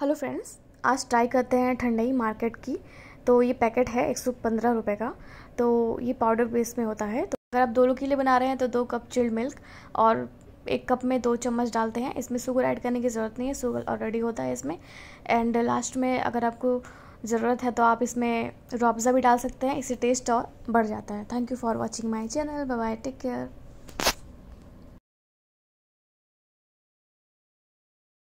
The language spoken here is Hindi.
हेलो फ्रेंड्स आज ट्राई करते हैं ठंडई मार्केट की तो ये पैकेट है एक सौ पंद्रह रुपये का तो ये पाउडर बेस में होता है तो अगर आप दो लोग के लिए बना रहे हैं तो दो कप चिल्ड मिल्क और एक कप में दो चम्मच डालते हैं इसमें शुगर ऐड करने की ज़रूरत नहीं है शुगर ऑलरेडी होता है इसमें एंड लास्ट में अगर आपको ज़रूरत है तो आप इसमें रुअफ़ा भी डाल सकते हैं इससे टेस्ट और बढ़ जाता है thank you for watching my channel bye take care